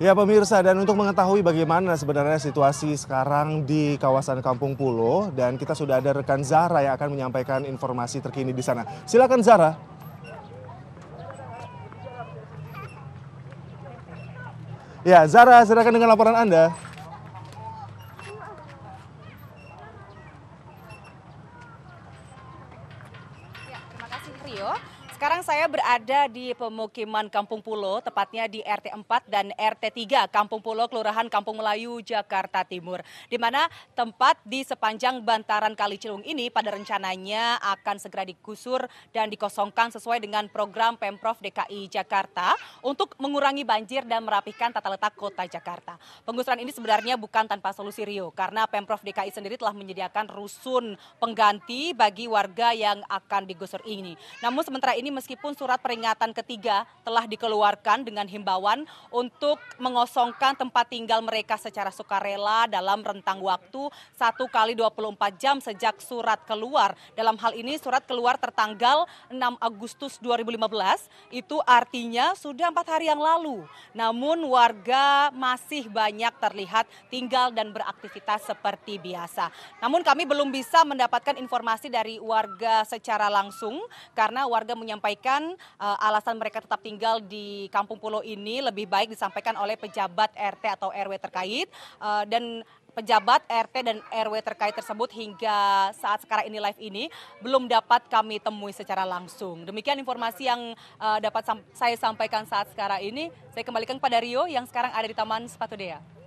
Ya pemirsa dan untuk mengetahui bagaimana sebenarnya situasi sekarang di kawasan Kampung Pulo dan kita sudah ada rekan Zara yang akan menyampaikan informasi terkini di sana. Silakan Zara. Ya, Zara silakan dengan laporan Anda. Ya, terima kasih Rio. Sekarang saya berada di pemukiman Kampung Pulau, tepatnya di RT 4 dan RT 3 Kampung Pulau, Kelurahan Kampung Melayu, Jakarta Timur. Di mana tempat di sepanjang bantaran Kali Ciliwung ini pada rencananya akan segera digusur dan dikosongkan sesuai dengan program Pemprov DKI Jakarta untuk mengurangi banjir dan merapihkan tata letak kota Jakarta. Penggusuran ini sebenarnya bukan tanpa solusi Rio, karena Pemprov DKI sendiri telah menyediakan rusun pengganti bagi warga yang akan digusur ini. Namun sementara ini ini meskipun surat peringatan ketiga telah dikeluarkan dengan himbauan untuk mengosongkan tempat tinggal mereka secara sukarela dalam rentang waktu satu kali 24 jam sejak surat keluar. Dalam hal ini surat keluar tertanggal 6 Agustus 2015 itu artinya sudah empat hari yang lalu. Namun warga masih banyak terlihat tinggal dan beraktivitas seperti biasa. Namun kami belum bisa mendapatkan informasi dari warga secara langsung karena warga menyampaikan menyampaikan eh, alasan mereka tetap tinggal di Kampung Pulau ini lebih baik disampaikan oleh pejabat RT atau RW terkait eh, dan pejabat RT dan RW terkait tersebut hingga saat sekarang ini live ini belum dapat kami temui secara langsung. Demikian informasi yang uh, dapat saya sampaikan saat sekarang ini. Saya kembalikan kepada Rio yang sekarang ada di Taman Sepatu Dea.